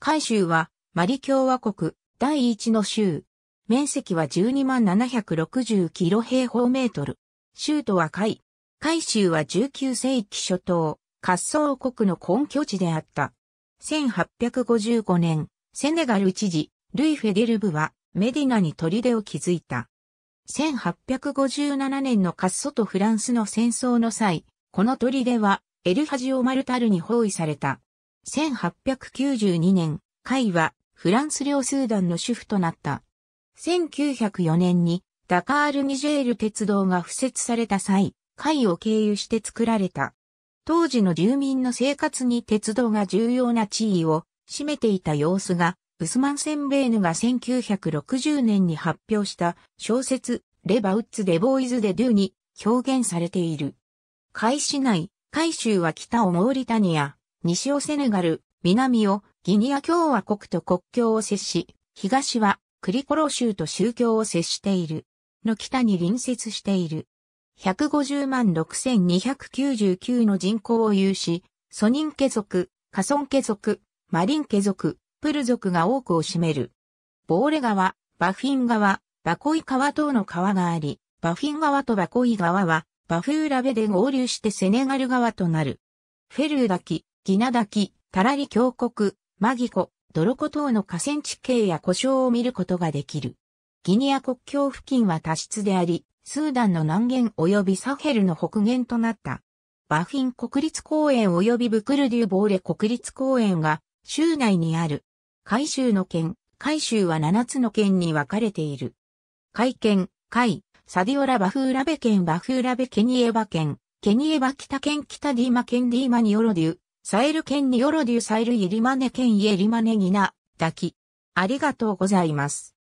海州はマリ共和国第一の州。面積は12万760キロ平方メートル。州都は海。海州は19世紀初頭、滑走国の根拠地であった。1855年、セネガル知事、ルイ・フェデルブはメディナに砦を築いた。1857年の滑走とフランスの戦争の際、この砦はエルハジオ・マルタルに包囲された。1892年、海はフランス領スーダンの主婦となった。1904年にダカール・ニジェール鉄道が敷設された際、海を経由して作られた。当時の住民の生活に鉄道が重要な地位を占めていた様子が、ウスマン・センベーヌが1960年に発表した小説、レバウッツ・デ・ボーイズ・デ・ドゥに表現されている。海市内、海州は北をモーリタニア、西をセネガル、南をギニア共和国と国境を接し、東はクリコロ州と宗教を接している。の北に隣接している。150万6299の人口を有し、ソニン家族、カソン家族、マリン家族、プル族が多くを占める。ボーレ川、バフィン川、バコイ川等の川があり、バフィン川とバコイ川は、バフーラベで合流してセネガル川となる。フェルーダキ、ギナ滝、タラリ峡谷、マギコ、ドロコ等の河川地形や故障を見ることができる。ギニア国境付近は多湿であり、スーダンの南限及びサヘルの北限となった。バフィン国立公園及びブクルデューボーレ国立公園が州内にある。海州の県、海州は7つの県に分かれている。海県、海、サディオラ・バフーラベ県、バフーラベ・ケニエバ県、ケニエバ北県、北ディーマ県、ディーマニオロデュ、サエル県にヨロデュサイルイリマネ県イエリマネギナ、ダキ。ありがとうございます。